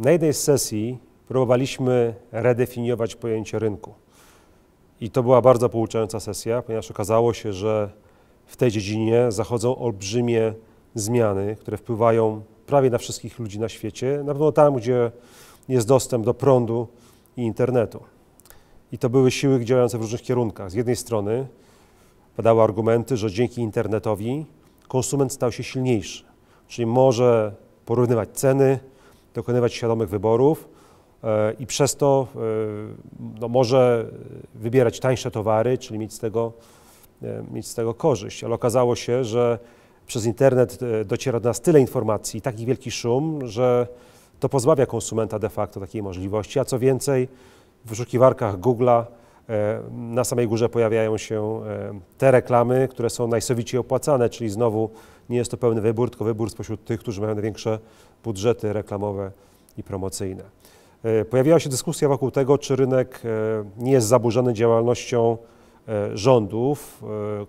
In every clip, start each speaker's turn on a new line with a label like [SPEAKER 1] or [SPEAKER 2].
[SPEAKER 1] Na jednej z sesji próbowaliśmy redefiniować pojęcie rynku. I to była bardzo pouczająca sesja, ponieważ okazało się, że w tej dziedzinie zachodzą olbrzymie zmiany, które wpływają prawie na wszystkich ludzi na świecie, na pewno tam, gdzie jest dostęp do prądu i internetu. I to były siły działające w różnych kierunkach. Z jednej strony padały argumenty, że dzięki internetowi konsument stał się silniejszy, czyli może porównywać ceny, dokonywać świadomych wyborów e, i przez to e, no, może wybierać tańsze towary, czyli mieć z, tego, e, mieć z tego korzyść. Ale okazało się, że przez internet dociera do nas tyle informacji i taki wielki szum, że to pozbawia konsumenta de facto takiej możliwości. A co więcej, w wyszukiwarkach Google'a E, na samej górze pojawiają się e, te reklamy, które są najsowiciej opłacane, czyli znowu nie jest to pełny wybór, tylko wybór spośród tych, którzy mają największe budżety reklamowe i promocyjne. E, pojawiła się dyskusja wokół tego, czy rynek nie jest zaburzony działalnością rządów,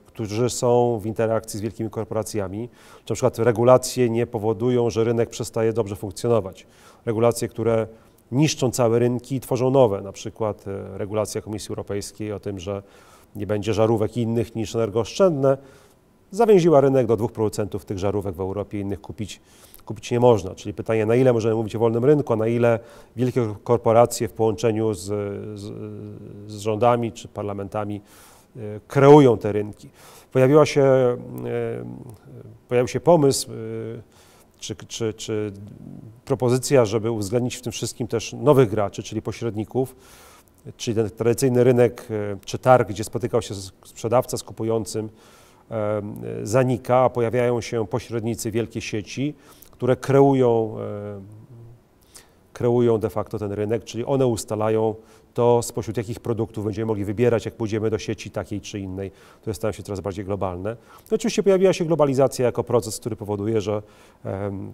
[SPEAKER 1] którzy są w interakcji z wielkimi korporacjami. Czy na przykład regulacje nie powodują, że rynek przestaje dobrze funkcjonować. Regulacje, które niszczą całe rynki i tworzą nowe, na przykład e, regulacja Komisji Europejskiej o tym, że nie będzie żarówek innych niż energooszczędne, zawęziła rynek do dwóch producentów tych żarówek w Europie, innych kupić, kupić nie można. Czyli pytanie, na ile możemy mówić o wolnym rynku, a na ile wielkie korporacje w połączeniu z, z, z rządami czy parlamentami e, kreują te rynki. Pojawiła się, e, pojawił się pomysł czy, czy, czy propozycja, żeby uwzględnić w tym wszystkim też nowych graczy, czyli pośredników, czyli ten tradycyjny rynek e, czy targ, gdzie spotykał się sprzedawca z kupującym, e, e, zanika, a pojawiają się pośrednicy wielkie sieci, które kreują kreują de facto ten rynek, czyli one ustalają to, spośród jakich produktów będziemy mogli wybierać, jak pójdziemy do sieci takiej czy innej, które stają się coraz bardziej globalne. No, oczywiście pojawiła się globalizacja jako proces, który powoduje, że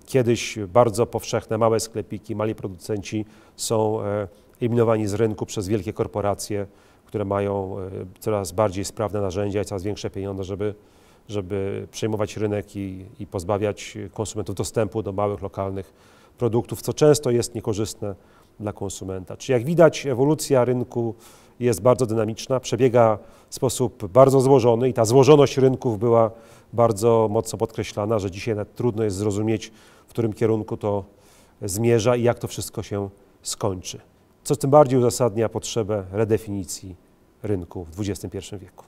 [SPEAKER 1] kiedyś bardzo powszechne małe sklepiki, mali producenci są e, eliminowani z rynku przez wielkie korporacje, które mają e, coraz bardziej sprawne narzędzia i coraz większe pieniądze, żeby żeby przejmować rynek i, i pozbawiać konsumentów dostępu do małych, lokalnych produktów, co często jest niekorzystne dla konsumenta. Czy jak widać, ewolucja rynku jest bardzo dynamiczna, przebiega w sposób bardzo złożony i ta złożoność rynków była bardzo mocno podkreślana, że dzisiaj trudno jest zrozumieć, w którym kierunku to zmierza i jak to wszystko się skończy. Co tym bardziej uzasadnia potrzebę redefinicji rynku w XXI wieku.